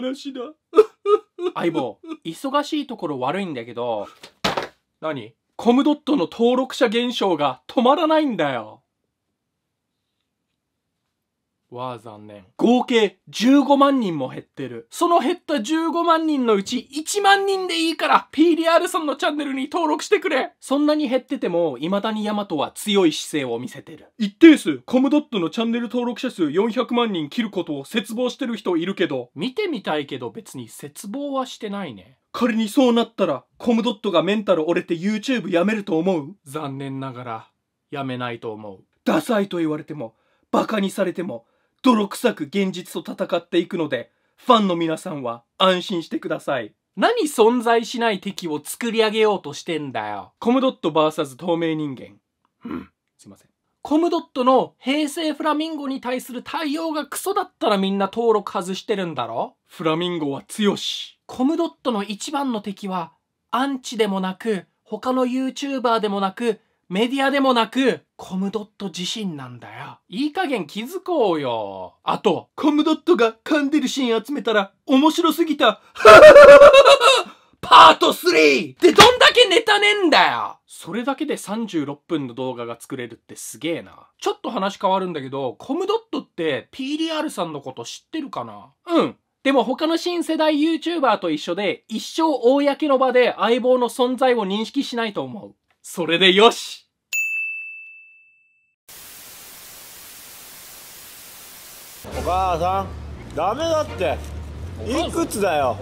話だ相棒忙しいところ悪いんだけど何コムドットの登録者減少が止まらないんだよわあ、残念。合計15万人も減ってる。その減った15万人のうち1万人でいいから PDR さんのチャンネルに登録してくれそんなに減ってても未だにヤマトは強い姿勢を見せてる。一定数、コムドットのチャンネル登録者数400万人切ることを絶望してる人いるけど、見てみたいけど別に絶望はしてないね。仮にそうなったら、コムドットがメンタル折れて YouTube やめると思う残念ながら、やめないと思う。ダサいと言われても、バカにされても、泥臭く現実と戦っていくので、ファンの皆さんは安心してください。何存在しない敵を作り上げようとしてんだよ。コムドット VS 透明人間。うん。すいません。コムドットの平成フラミンゴに対する対応がクソだったらみんな登録外してるんだろフラミンゴは強し。コムドットの一番の敵はアンチでもなく他の YouTuber でもなくメディアでもなく、コムドット自身なんだよ。いい加減気づこうよ。あと、コムドットが噛んでるシーン集めたら面白すぎた。パート 3! ってどんだけネタねえんだよそれだけで36分の動画が作れるってすげえな。ちょっと話変わるんだけど、コムドットって PDR さんのこと知ってるかなうん。でも他の新世代 YouTuber と一緒で一生公の場で相棒の存在を認識しないと思う。それでよしお母さんダメだっていくつだよ